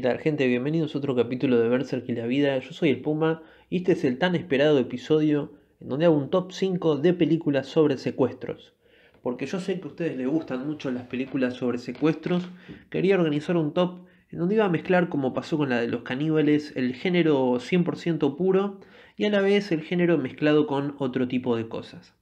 ¿Qué gente? Bienvenidos a otro capítulo de Berserk y la vida. Yo soy el Puma y este es el tan esperado episodio en donde hago un top 5 de películas sobre secuestros. Porque yo sé que a ustedes les gustan mucho las películas sobre secuestros, quería organizar un top en donde iba a mezclar, como pasó con la de los caníbales, el género 100% puro y a la vez el género mezclado con otro tipo de cosas.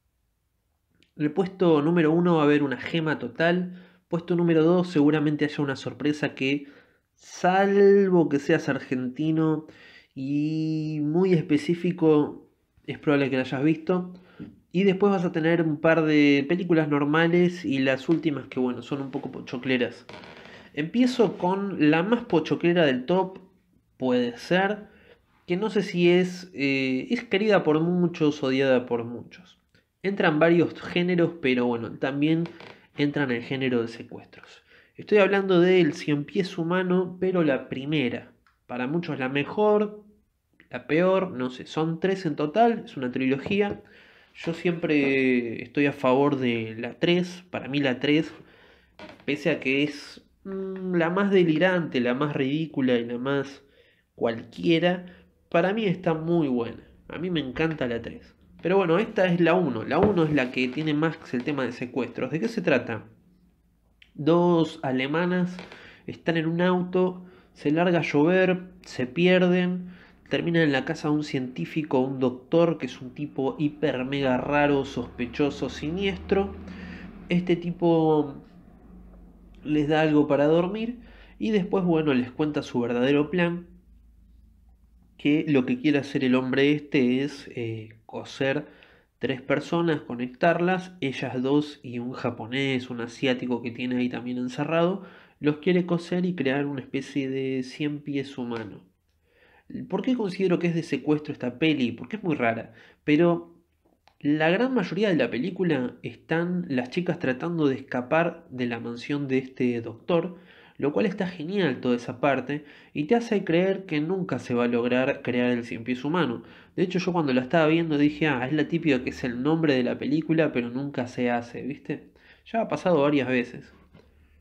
En el puesto número 1 va a haber una gema total, puesto número 2 seguramente haya una sorpresa que salvo que seas argentino y muy específico, es probable que la hayas visto. Y después vas a tener un par de películas normales y las últimas que, bueno, son un poco pochocleras. Empiezo con la más pochoclera del top, puede ser, que no sé si es, eh, es querida por muchos, odiada por muchos. Entran varios géneros, pero bueno, también entran el género de secuestros. Estoy hablando del Cien Pies Humano, pero la primera. Para muchos la mejor, la peor, no sé. Son tres en total, es una trilogía. Yo siempre estoy a favor de la 3. Para mí la 3, pese a que es mm, la más delirante, la más ridícula y la más cualquiera, para mí está muy buena. A mí me encanta la 3. Pero bueno, esta es la 1. La 1 es la que tiene más el tema de secuestros. ¿De qué se trata? Dos alemanas están en un auto, se larga a llover, se pierden, terminan en la casa de un científico, un doctor, que es un tipo hiper mega raro, sospechoso, siniestro. Este tipo les da algo para dormir y después, bueno, les cuenta su verdadero plan, que lo que quiere hacer el hombre este es eh, coser tres personas, conectarlas, ellas dos y un japonés, un asiático que tiene ahí también encerrado, los quiere coser y crear una especie de 100 pies humano. ¿Por qué considero que es de secuestro esta peli? Porque es muy rara, pero la gran mayoría de la película están las chicas tratando de escapar de la mansión de este doctor, lo cual está genial toda esa parte y te hace creer que nunca se va a lograr crear el cien pies humano. De hecho, yo cuando la estaba viendo dije, ah, es la típica que es el nombre de la película, pero nunca se hace, ¿viste? Ya ha pasado varias veces.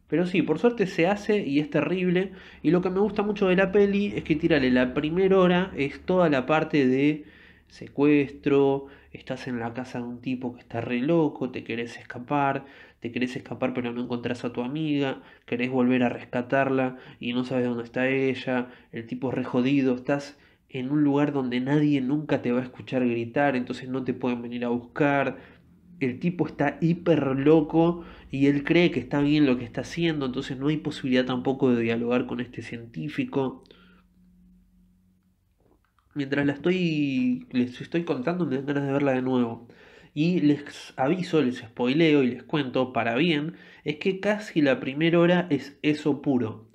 Pero sí, por suerte se hace y es terrible. Y lo que me gusta mucho de la peli es que tirale la primera hora, es toda la parte de secuestro, estás en la casa de un tipo que está re loco, te querés escapar, te querés escapar pero no encontrás a tu amiga, querés volver a rescatarla y no sabes dónde está ella, el tipo es re jodido, estás en un lugar donde nadie nunca te va a escuchar gritar, entonces no te pueden venir a buscar. El tipo está hiper loco y él cree que está bien lo que está haciendo, entonces no hay posibilidad tampoco de dialogar con este científico. Mientras la estoy les estoy contando me dan ganas de verla de nuevo. Y les aviso, les spoileo y les cuento para bien, es que casi la primera hora es eso puro.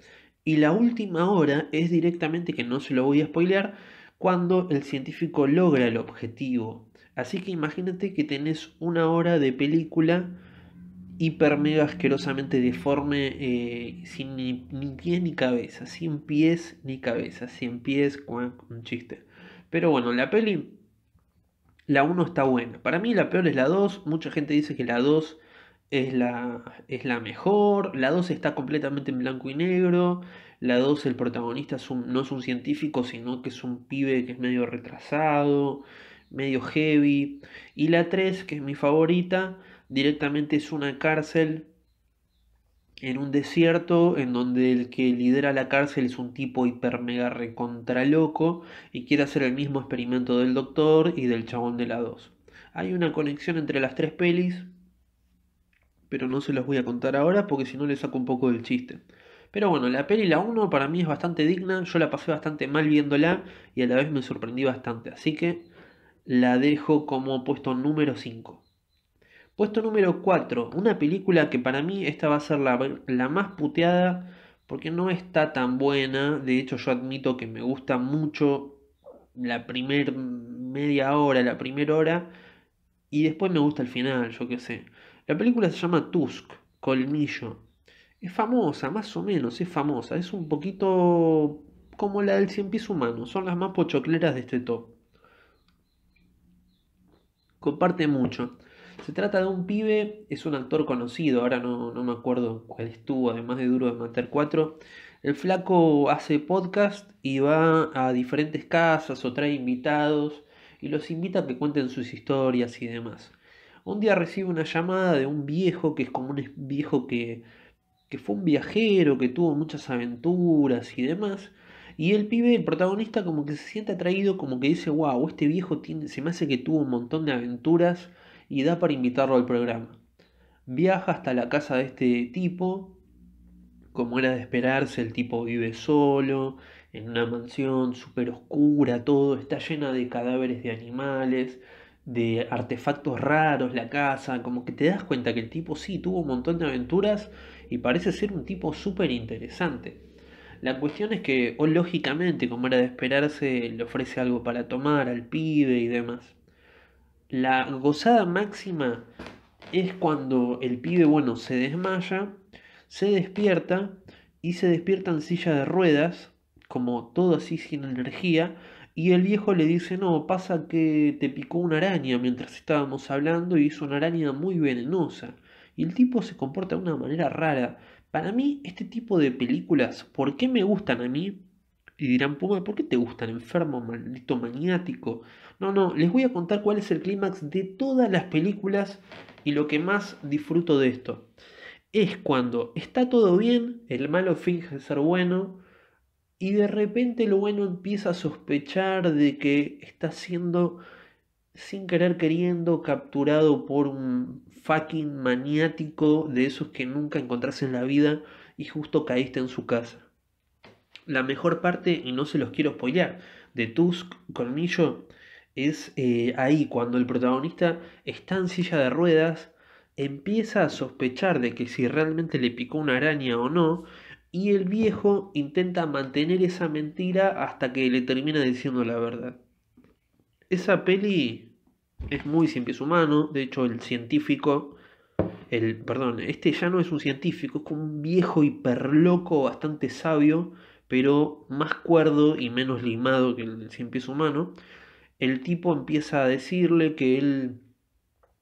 Y la última hora es directamente, que no se lo voy a spoilear, cuando el científico logra el objetivo. Así que imagínate que tenés una hora de película hiper mega asquerosamente deforme, eh, sin ni, ni, pie ni cabeza, sin pies ni cabeza, sin pies, un chiste. Pero bueno, la peli la 1 está buena. Para mí la peor es la 2. Mucha gente dice que la 2 es la, es la mejor. La 2 está completamente en blanco y negro. La 2 el protagonista no es un científico, sino que es un pibe que es medio retrasado, medio heavy. Y la 3, que es mi favorita, directamente es una cárcel en un desierto en donde el que lidera la cárcel es un tipo hiper mega recontra loco y quiere hacer el mismo experimento del doctor y del chabón de la 2. Hay una conexión entre las tres pelis, pero no se los voy a contar ahora porque si no le saco un poco del chiste. Pero bueno, la peli la 1 para mí es bastante digna, yo la pasé bastante mal viéndola y a la vez me sorprendí bastante, así que la dejo como puesto número 5. Puesto número 4, una película que para mí esta va a ser la, más puteada porque no está tan buena. De hecho yo admito que me gusta mucho la primer media hora, la primera hora y después me gusta el final, yo qué sé. La película se llama Tusk, Colmillo. Es famosa, más o menos, es famosa. Es un poquito como la del cien pies humano. Son las más pochocleras de este top. Comparte mucho. Se trata de un pibe, es un actor conocido, ahora no, me acuerdo cuál estuvo, además de Duro de Matar 4. El flaco hace podcast y va a diferentes casas o trae invitados y los invita a que cuenten sus historias y demás. Un día recibe una llamada de un viejo que es como un viejo que, que fue un viajero, que tuvo muchas aventuras y demás. Y el pibe, el protagonista, como que se siente atraído, como que dice, wow, este viejo tiene, se me hace que tuvo un montón de aventuras y da para invitarlo al programa. Viaja hasta la casa de este tipo, como era de esperarse, el tipo vive solo, en una mansión súper oscura, todo está llena de cadáveres de animales, de artefactos raros la casa, como que te das cuenta que el tipo sí tuvo un montón de aventuras y parece ser un tipo súper interesante. La cuestión es que, o lógicamente, como era de esperarse, le ofrece algo para tomar al pibe y demás. La gozada máxima es cuando el pibe, bueno, se desmaya, se despierta y se despierta en silla de ruedas, como todo así sin energía, y el viejo le dice, no, pasa que te picó una araña mientras estábamos hablando y es una araña muy venenosa. Y el tipo se comporta de una manera rara. Para mí, este tipo de películas, ¿por qué me gustan a mí? Y dirán, Puma, ¿por qué te gusta el enfermo, maldito maniático? No, no, les voy a contar cuál es el clímax de todas las películas y lo que más disfruto de esto. Es cuando está todo bien, el malo finge ser bueno y de repente lo bueno empieza a sospechar de que está siendo sin querer queriendo capturado por un fucking maniático de esos que nunca encontraste en la vida y justo caíste en su casa la mejor parte, y no se los quiero spoilear, de Tusk Colmillo es eh, ahí cuando el protagonista está en silla de ruedas, empieza a sospechar de que si realmente le picó una araña o no, y el viejo intenta mantener esa mentira hasta que le termina diciendo la verdad. Esa peli es muy simple pies humano, de hecho el científico, el, perdón, este ya no es un científico, es como un viejo hiperloco bastante sabio pero más cuerdo y menos limado que el cien pies humano, el tipo empieza a decirle que él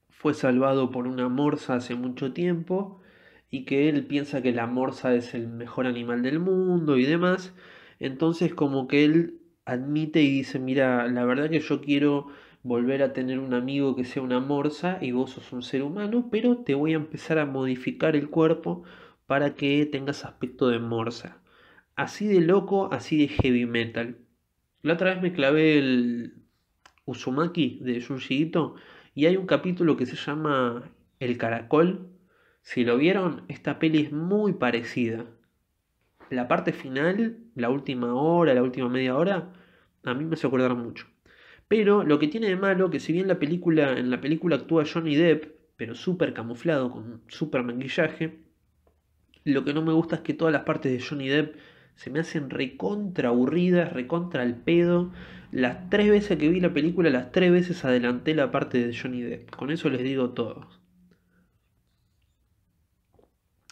fue salvado por una morsa hace mucho tiempo y que él piensa que la morsa es el mejor animal del mundo y demás. Entonces como que él admite y dice, mira, la verdad que yo quiero volver a tener un amigo que sea una morsa y vos sos un ser humano, pero te voy a empezar a modificar el cuerpo para que tengas aspecto de morsa. Así de loco, así de heavy metal. La otra vez me clavé el Uzumaki de Junji y hay un capítulo que se llama El Caracol. Si lo vieron, esta peli es muy parecida. La parte final, la última hora, la última media hora, a mí me se acordar mucho. Pero lo que tiene de malo que si bien la película, en la película actúa Johnny Depp, pero súper camuflado, con súper maquillaje, lo que no me gusta es que todas las partes de Johnny Depp se me hacen recontra aburridas, recontra al pedo. Las tres veces que vi la película, las tres veces adelanté la parte de Johnny Depp. Con eso les digo todo.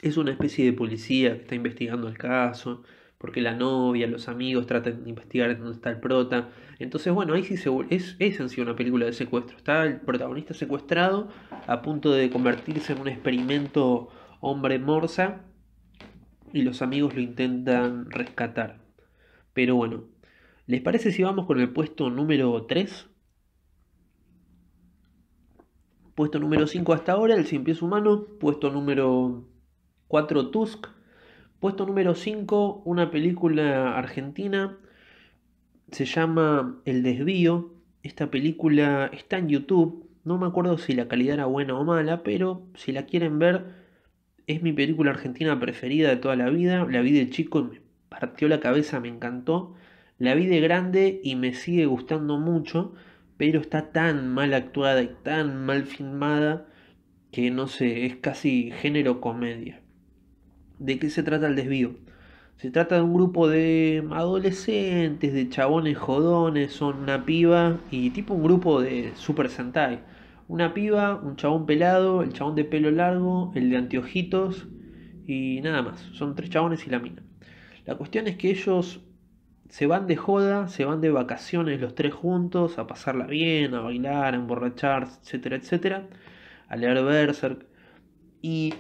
Es una especie de policía que está investigando el caso, porque la novia, los amigos tratan de investigar dónde está el prota. Entonces, bueno, ahí sí es, es en sí una película de secuestro. Está el protagonista secuestrado a punto de convertirse en un experimento hombre morsa y los amigos lo intentan rescatar. Pero bueno, ¿les parece si vamos con el puesto número 3? Puesto número 5 hasta ahora, el simple pies humano. Puesto número 4, Tusk. Puesto número 5, una película argentina. Se llama El desvío. Esta película está en YouTube. No me acuerdo si la calidad era buena o mala, pero si la quieren ver, es mi película argentina preferida de toda la vida. La vi de chico y me partió la cabeza, me encantó. La vi de grande y me sigue gustando mucho, pero está tan mal actuada y tan mal filmada que no sé, es casi género comedia. ¿De qué se trata el desvío? Se trata de un grupo de adolescentes, de chabones jodones, son una piba y tipo un grupo de Super Sentai una piba, un chabón pelado, el chabón de pelo largo, el de anteojitos y nada más. Son tres chabones y la mina. La cuestión es que ellos se van de joda, se van de vacaciones los tres juntos, a pasarla bien, a bailar, a emborrachar, etcétera, etcétera, a leer Berserk. Y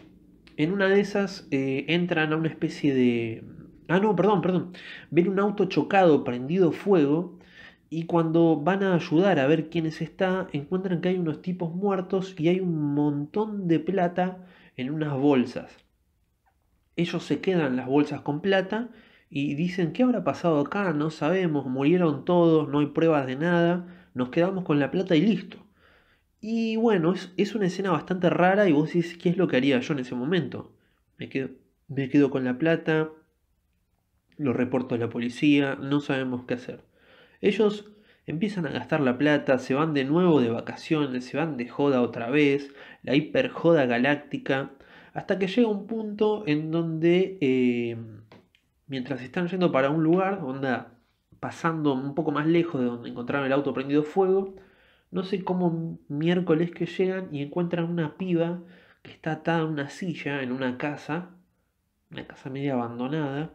en una de esas eh, entran a una especie de... Ah, no, perdón, perdón. Ven un auto chocado, prendido fuego, y cuando van a ayudar a ver quiénes está, encuentran que hay unos tipos muertos y hay un montón de plata en unas bolsas. Ellos se quedan las bolsas con plata y dicen, ¿qué habrá pasado acá? No sabemos, murieron todos, no hay pruebas de nada, nos quedamos con la plata y listo. Y bueno, es, una escena bastante rara y vos decís, ¿qué es lo que haría yo en ese momento? Me quedo, me quedo con la plata, lo reporto a la policía, no sabemos qué hacer. Ellos empiezan a gastar la plata, se van de nuevo de vacaciones, se van de joda otra vez, la hiperjoda galáctica, hasta que llega un punto en donde, eh, mientras están yendo para un lugar, onda, pasando un poco más lejos de donde encontraron el auto prendido fuego, no sé cómo miércoles que llegan y encuentran una piba que está atada a una silla en una casa, una casa media abandonada,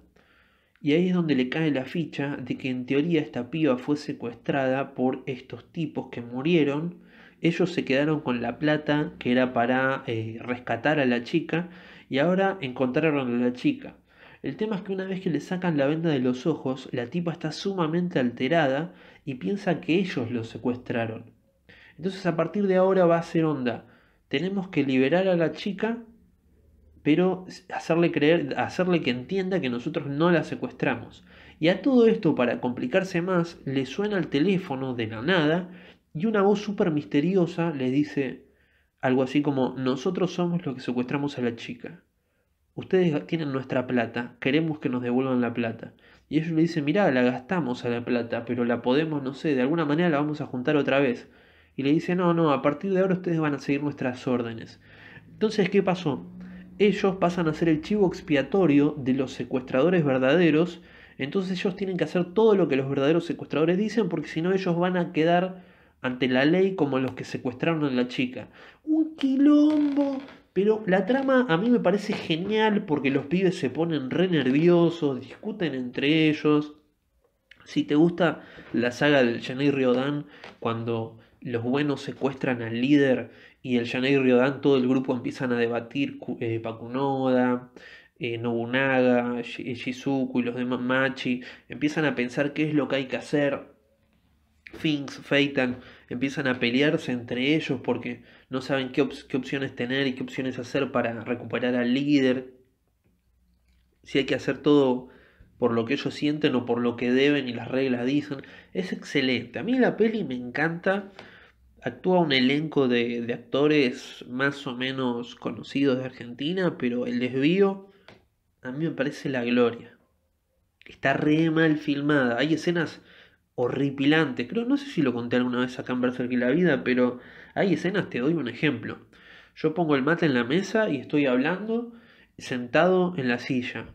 y ahí es donde le cae la ficha de que en teoría esta piba fue secuestrada por estos tipos que murieron. Ellos se quedaron con la plata que era para eh, rescatar a la chica y ahora encontraron a la chica. El tema es que una vez que le sacan la venda de los ojos, la tipa está sumamente alterada y piensa que ellos lo secuestraron. Entonces a partir de ahora va a ser onda. Tenemos que liberar a la chica pero hacerle creer, hacerle que entienda que nosotros no la secuestramos. Y a todo esto, para complicarse más, le suena el teléfono de la nada y una voz súper misteriosa le dice algo así como, nosotros somos los que secuestramos a la chica. Ustedes tienen nuestra plata, queremos que nos devuelvan la plata. Y ellos le dicen, mirá, la gastamos a la plata, pero la podemos, no sé, de alguna manera la vamos a juntar otra vez. Y le dice, no, no, a partir de ahora ustedes van a seguir nuestras órdenes. Entonces, ¿qué pasó? ellos pasan a ser el chivo expiatorio de los secuestradores verdaderos, entonces ellos tienen que hacer todo lo que los verdaderos secuestradores dicen, porque si no ellos van a quedar ante la ley como los que secuestraron a la chica. Un quilombo. Pero la trama a mí me parece genial porque los pibes se ponen re nerviosos, discuten entre ellos. Si te gusta la saga del Jenny Riordan cuando los buenos secuestran al líder y el y Ryodan, todo el grupo empiezan a debatir eh, Pakunoda, eh, Nobunaga, eh, Shizuku y los demás Machi, empiezan a pensar qué es lo que hay que hacer. Finks, Feitan, empiezan a pelearse entre ellos porque no saben qué, qué opciones tener y qué opciones hacer para recuperar al líder. Si hay que hacer todo por lo que ellos sienten o por lo que deben y las reglas dicen. Es excelente. A mí la peli me encanta actúa un elenco de, actores más o menos conocidos de Argentina, pero el desvío a mí me parece la gloria. Está re mal filmada, hay escenas horripilantes, creo, no sé si lo conté alguna vez acá en Berserk la vida, pero hay escenas, te doy un ejemplo. Yo pongo el mate en la mesa y estoy hablando sentado en la silla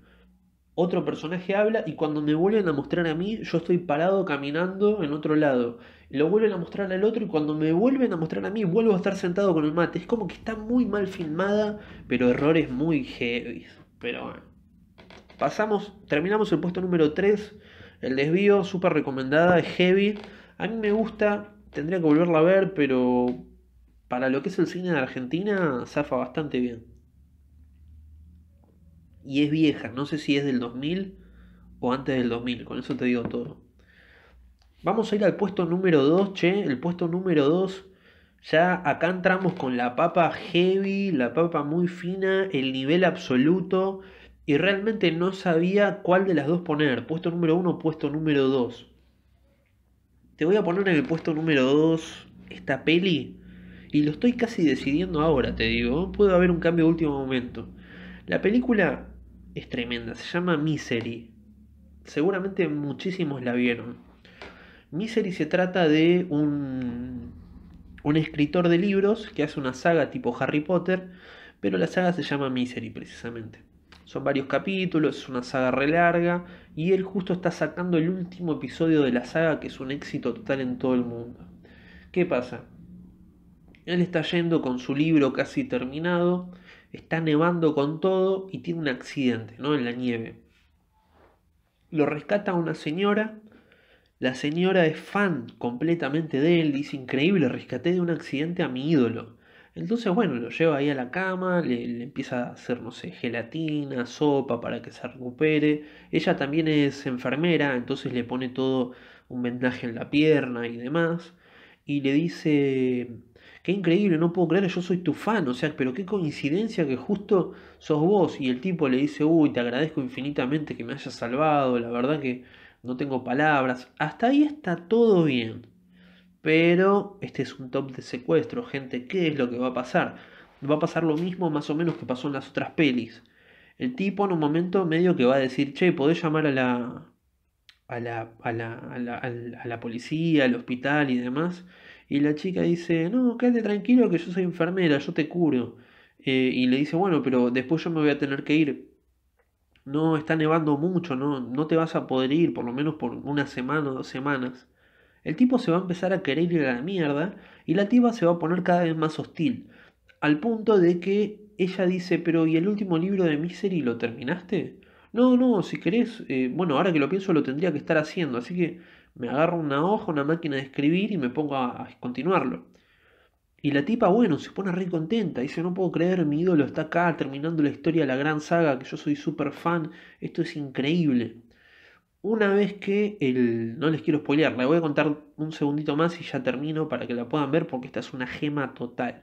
otro personaje habla y cuando me vuelven a mostrar a mí, yo estoy parado caminando en otro lado. Lo vuelven a mostrar al otro y cuando me vuelven a mostrar a mí, vuelvo a estar sentado con el mate. Es como que está muy mal filmada, pero errores muy heavy. Pero bueno. Pasamos, terminamos el puesto número 3. El desvío, súper recomendada, es heavy. A mí me gusta, tendría que volverla a ver, pero para lo que es el cine de Argentina, zafa bastante bien y es vieja, no sé si es del 2000 o antes del 2000, con eso te digo todo. Vamos a ir al puesto número 2, che, el puesto número 2. Ya acá entramos con la papa heavy, la papa muy fina, el nivel absoluto. Y realmente no sabía cuál de las dos poner. Puesto número 1 puesto número 2. Te voy a poner en el puesto número 2 esta peli. Y lo estoy casi decidiendo ahora, te digo. Puede haber un cambio de último momento. La película es tremenda. Se llama Misery. Seguramente muchísimos la vieron. Misery se trata de un, un escritor de libros que hace una saga tipo Harry Potter, pero la saga se llama Misery precisamente. Son varios capítulos, es una saga re larga y él justo está sacando el último episodio de la saga que es un éxito total en todo el mundo. ¿Qué pasa? Él está yendo con su libro casi terminado está nevando con todo y tiene un accidente, ¿no? En la nieve. Lo rescata una señora, la señora es fan completamente de él, dice, increíble, rescaté de un accidente a mi ídolo. Entonces, bueno, lo lleva ahí a la cama, le, le, empieza a hacer, no sé, gelatina, sopa para que se recupere. Ella también es enfermera, entonces le pone todo un vendaje en la pierna y demás. Y le dice, Qué increíble, no puedo creer, yo soy tu fan, o sea, pero qué coincidencia que justo sos vos. Y el tipo le dice, uy, te agradezco infinitamente que me hayas salvado, la verdad que no tengo palabras. Hasta ahí está todo bien. Pero este es un top de secuestro, gente, ¿qué es lo que va a pasar? Va a pasar lo mismo más o menos que pasó en las otras pelis. El tipo en un momento medio que va a decir, che, podés llamar a la, a la, a la, a la, policía, al hospital y demás. Y la chica dice, no, quédate tranquilo que yo soy enfermera, yo te curo. Eh, y le dice, bueno, pero después yo me voy a tener que ir. No, está nevando mucho, no, no te vas a poder ir, por lo menos por una semana o dos semanas. El tipo se va a empezar a querer ir a la mierda y la tipa se va a poner cada vez más hostil. Al punto de que ella dice, pero ¿y el último libro de Misery lo terminaste? No, no, si querés, eh, bueno, ahora que lo pienso lo tendría que estar haciendo, así que me agarro una hoja, una máquina de escribir y me pongo a, continuarlo. Y la tipa, bueno, se pone re contenta. Dice, no puedo creer, mi ídolo está acá terminando la historia de la gran saga, que yo soy súper fan. Esto es increíble. Una vez que el... No les quiero spoilear, le voy a contar un segundito más y ya termino para que la puedan ver porque esta es una gema total.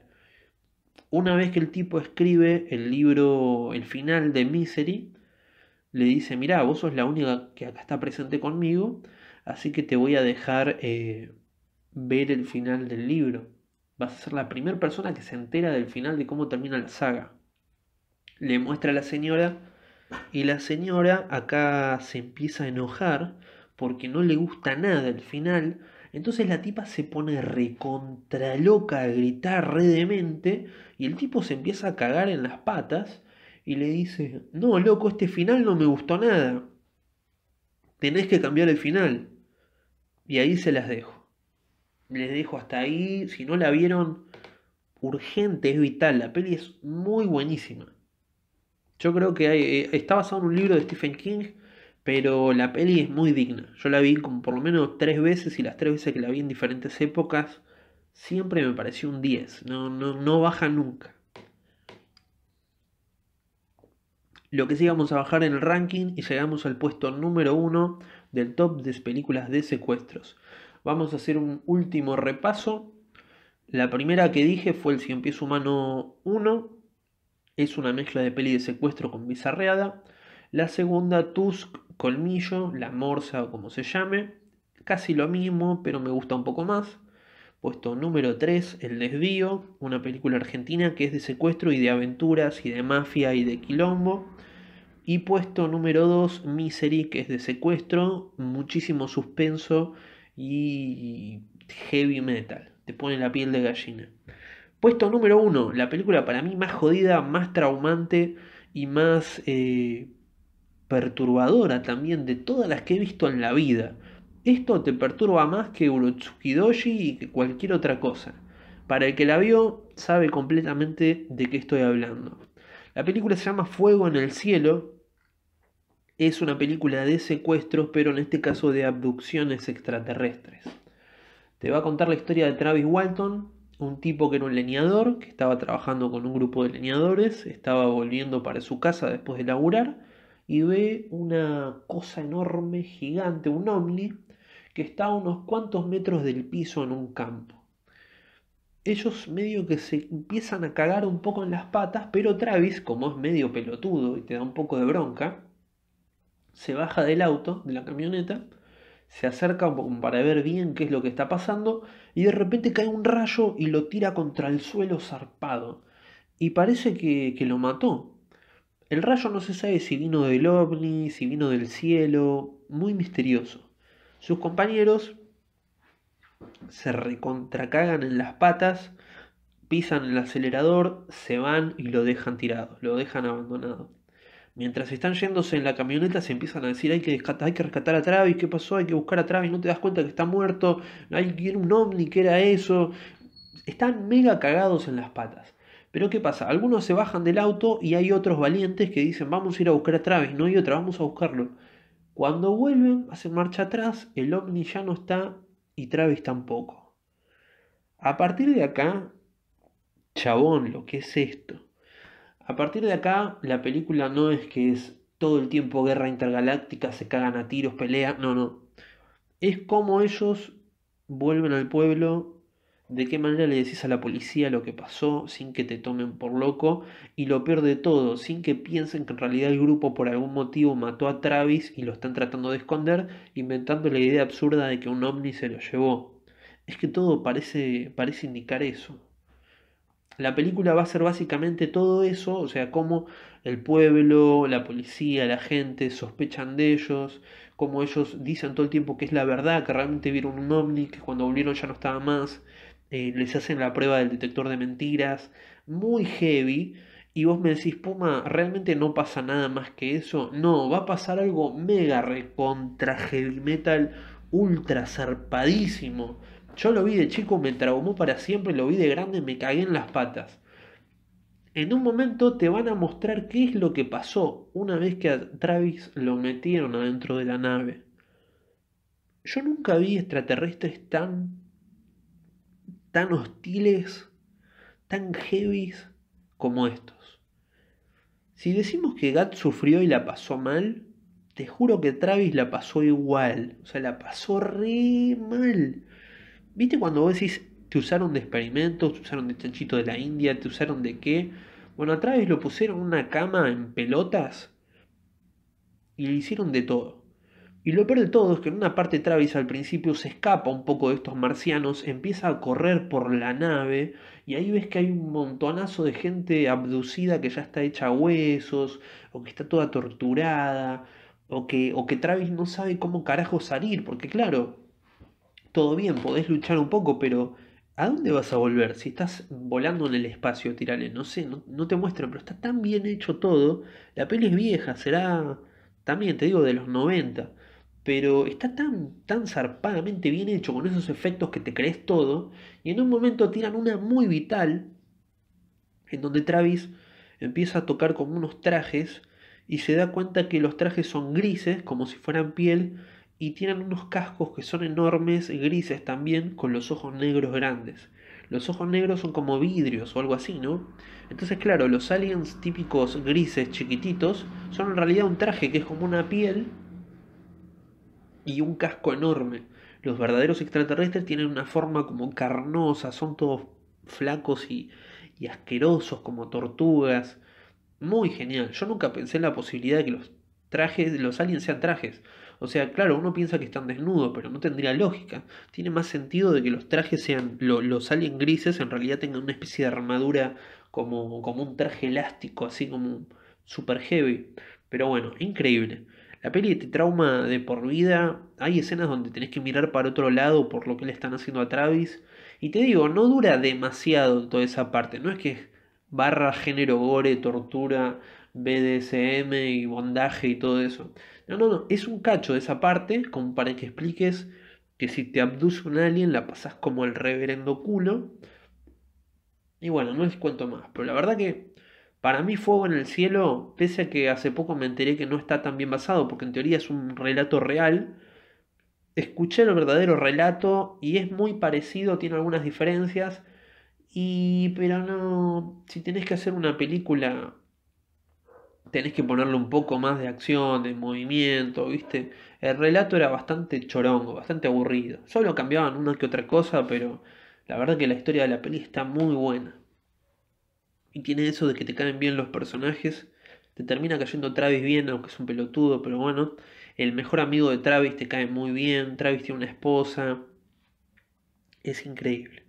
Una vez que el tipo escribe el libro, el final de Misery, le dice, mirá, vos sos la única que acá está presente conmigo Así que te voy a dejar eh, ver el final del libro. Vas a ser la primera persona que se entera del final de cómo termina la saga. Le muestra a la señora y la señora acá se empieza a enojar porque no le gusta nada el final. Entonces la tipa se pone recontra loca a gritar redemente y el tipo se empieza a cagar en las patas y le dice, no, loco, este final no me gustó nada. Tenés que cambiar el final. Y ahí se las dejo. Les dejo hasta ahí. Si no la vieron, urgente, es vital. La peli es muy buenísima. Yo creo que eh, está basado en un libro de Stephen King, pero la peli es muy digna. Yo la vi como por lo menos tres veces y las tres veces que la vi en diferentes épocas, siempre me pareció un 10. No, no, no baja nunca. Lo que sí vamos a bajar en el ranking y llegamos al puesto número 1 del top de películas de secuestros. Vamos a hacer un último repaso. La primera que dije fue El Cien Pies Humano 1. Es una mezcla de peli de secuestro con bizarreada. La segunda, Tusk, Colmillo, La Morsa o como se llame. Casi lo mismo, pero me gusta un poco más. Puesto número 3, El Desvío, una película argentina que es de secuestro y de aventuras y de mafia y de quilombo. Y puesto número 2, Misery, que es de secuestro, muchísimo suspenso y heavy metal. Te pone la piel de gallina. Puesto número 1, la película para mí más jodida, más traumante y más eh, perturbadora también de todas las que he visto en la vida. Esto te perturba más que Urotsukidoshi doshi y que cualquier otra cosa. Para el que la vio, sabe completamente de qué estoy hablando. La película se llama Fuego en el Cielo es una película de secuestros, pero en este caso de abducciones extraterrestres. Te va a contar la historia de Travis Walton, un tipo que era un leñador, que estaba trabajando con un grupo de leñadores, estaba volviendo para su casa después de laburar, y ve una cosa enorme, gigante, un ovni, que está a unos cuantos metros del piso en un campo. Ellos medio que se empiezan a cagar un poco en las patas, pero Travis, como es medio pelotudo y te da un poco de bronca, se baja del auto, de la camioneta, se acerca un poco para ver bien qué es lo que está pasando y de repente cae un rayo y lo tira contra el suelo zarpado. Y parece que, que lo mató. El rayo no se sabe si vino del ovni, si vino del cielo, muy misterioso. Sus compañeros se recontracagan en las patas, pisan el acelerador, se van y lo dejan tirado, lo dejan abandonado. Mientras están yéndose en la camioneta se empiezan a decir hay que, rescatar, hay que rescatar a Travis, ¿qué pasó? Hay que buscar a Travis, no te das cuenta que está muerto, hay era un ovni, ¿qué era eso? Están mega cagados en las patas. Pero ¿qué pasa? Algunos se bajan del auto y hay otros valientes que dicen vamos a ir a buscar a Travis, no hay otra, vamos a buscarlo. Cuando vuelven, hacen marcha atrás, el ovni ya no está y Travis tampoco. A partir de acá, chabón, lo que es esto. A partir de acá, la película no es que es todo el tiempo guerra intergaláctica, se cagan a tiros, pelea, no, no. Es como ellos vuelven al pueblo, de qué manera le decís a la policía lo que pasó sin que te tomen por loco y lo peor de todo, sin que piensen que en realidad el grupo por algún motivo mató a Travis y lo están tratando de esconder, inventando la idea absurda de que un ovni se lo llevó. Es que todo parece, parece indicar eso. La película va a ser básicamente todo eso, o sea, cómo el pueblo, la policía, la gente sospechan de ellos, cómo ellos dicen todo el tiempo que es la verdad, que realmente vieron un ovni, que cuando volvieron ya no estaba más, eh, les hacen la prueba del detector de mentiras, muy heavy, y vos me decís, Puma, ¿realmente no pasa nada más que eso? No, va a pasar algo mega recontra heavy metal, ultra zarpadísimo, yo lo vi de chico, me traumó para siempre, lo vi de grande, me cagué en las patas. En un momento te van a mostrar qué es lo que pasó una vez que a Travis lo metieron adentro de la nave. Yo nunca vi extraterrestres tan tan hostiles, tan heavies como estos. Si decimos que Gat sufrió y la pasó mal, te juro que Travis la pasó igual, o sea, la pasó re mal. ¿Viste cuando vos decís, te usaron de experimentos, te usaron de chanchito de la India, te usaron de qué? Bueno, a Travis lo pusieron una cama en pelotas y le hicieron de todo. Y lo peor de todo es que en una parte Travis al principio se escapa un poco de estos marcianos, empieza a correr por la nave y ahí ves que hay un montonazo de gente abducida que ya está hecha huesos o que está toda torturada o que, o que Travis no sabe cómo carajo salir, porque claro, todo bien, podés luchar un poco, pero ¿a dónde vas a volver? Si estás volando en el espacio, tirale, no sé, no, te muestran, pero está tan bien hecho todo. La peli es vieja, será también, te digo, de los 90 pero está tan, tan zarpadamente bien hecho con esos efectos que te crees todo, y en un momento tiran una muy vital, en donde Travis empieza a tocar con unos trajes y se da cuenta que los trajes son grises, como si fueran piel, y tienen unos cascos que son enormes, grises también, con los ojos negros grandes. Los ojos negros son como vidrios o algo así, ¿no? Entonces, claro, los aliens típicos grises, chiquititos, son en realidad un traje que es como una piel y un casco enorme. Los verdaderos extraterrestres tienen una forma como carnosa, son todos flacos y, asquerosos como tortugas. Muy genial. Yo nunca pensé en la posibilidad de que los trajes, los aliens sean trajes. O sea, claro, uno piensa que están desnudos, pero no tendría lógica. Tiene más sentido de que los trajes sean, los alien grises en realidad tengan una especie de armadura como, como un traje elástico, así como super heavy. Pero bueno, increíble. La peli te trauma de por vida. Hay escenas donde tenés que mirar para otro lado por lo que le están haciendo a Travis. Y te digo, no dura demasiado toda esa parte. No es que barra género gore, tortura, BDSM y bondaje y todo eso. No, no, no, es un cacho de esa parte como para que expliques que si te abduce un alien la pasas como el reverendo culo. Y bueno, no les cuento más, pero la verdad que para mí Fuego en el Cielo, pese a que hace poco me enteré que no está tan bien basado, porque en teoría es un relato real, escuché el verdadero relato y es muy parecido, tiene algunas diferencias, y pero no, si tenés que hacer una película tenés que ponerle un poco más de acción, de movimiento, ¿viste? El relato era bastante chorongo, bastante aburrido. Solo cambiaban una que otra cosa, pero la verdad que la historia de la peli está muy buena. Y tiene eso de que te caen bien los personajes. Te termina cayendo Travis bien, aunque es un pelotudo, pero bueno. El mejor amigo de Travis te cae muy bien. Travis tiene una esposa. Es increíble.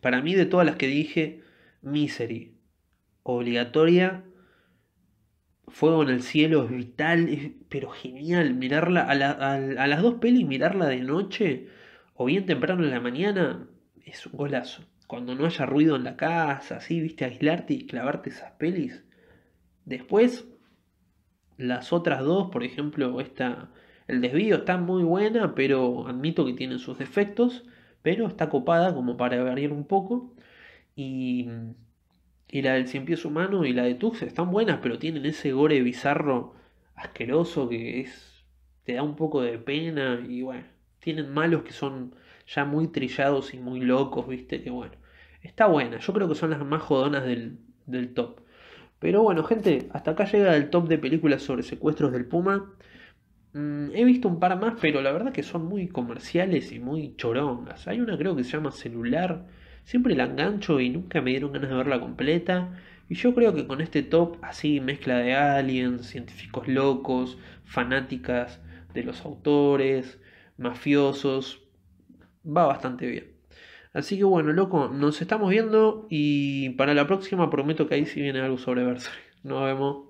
Para mí, de todas las que dije, Misery. Obligatoria Fuego en el cielo es vital, pero genial. Mirarla a, las dos pelis, mirarla de noche o bien temprano en la mañana, es un golazo. Cuando no haya ruido en la casa, así, viste, aislarte y clavarte esas pelis. Después, las otras dos, por ejemplo, esta, el desvío está muy buena, pero admito que tiene sus defectos, pero está copada como para variar un poco. Y y la del cien pies humano y la de Tux están buenas, pero tienen ese gore bizarro, asqueroso, que es. te da un poco de pena. Y bueno, tienen malos que son ya muy trillados y muy locos, viste, que bueno. Está buena, yo creo que son las más jodonas del, del top. Pero bueno, gente, hasta acá llega el top de películas sobre secuestros del Puma. Mm, he visto un par más, pero la verdad que son muy comerciales y muy chorongas. Hay una creo que se llama Celular Siempre la engancho y nunca me dieron ganas de verla completa. Y yo creo que con este top así mezcla de aliens, científicos locos, fanáticas de los autores, mafiosos, va bastante bien. Así que bueno, loco, nos estamos viendo y para la próxima prometo que ahí sí viene algo sobre Berserk. Nos vemos.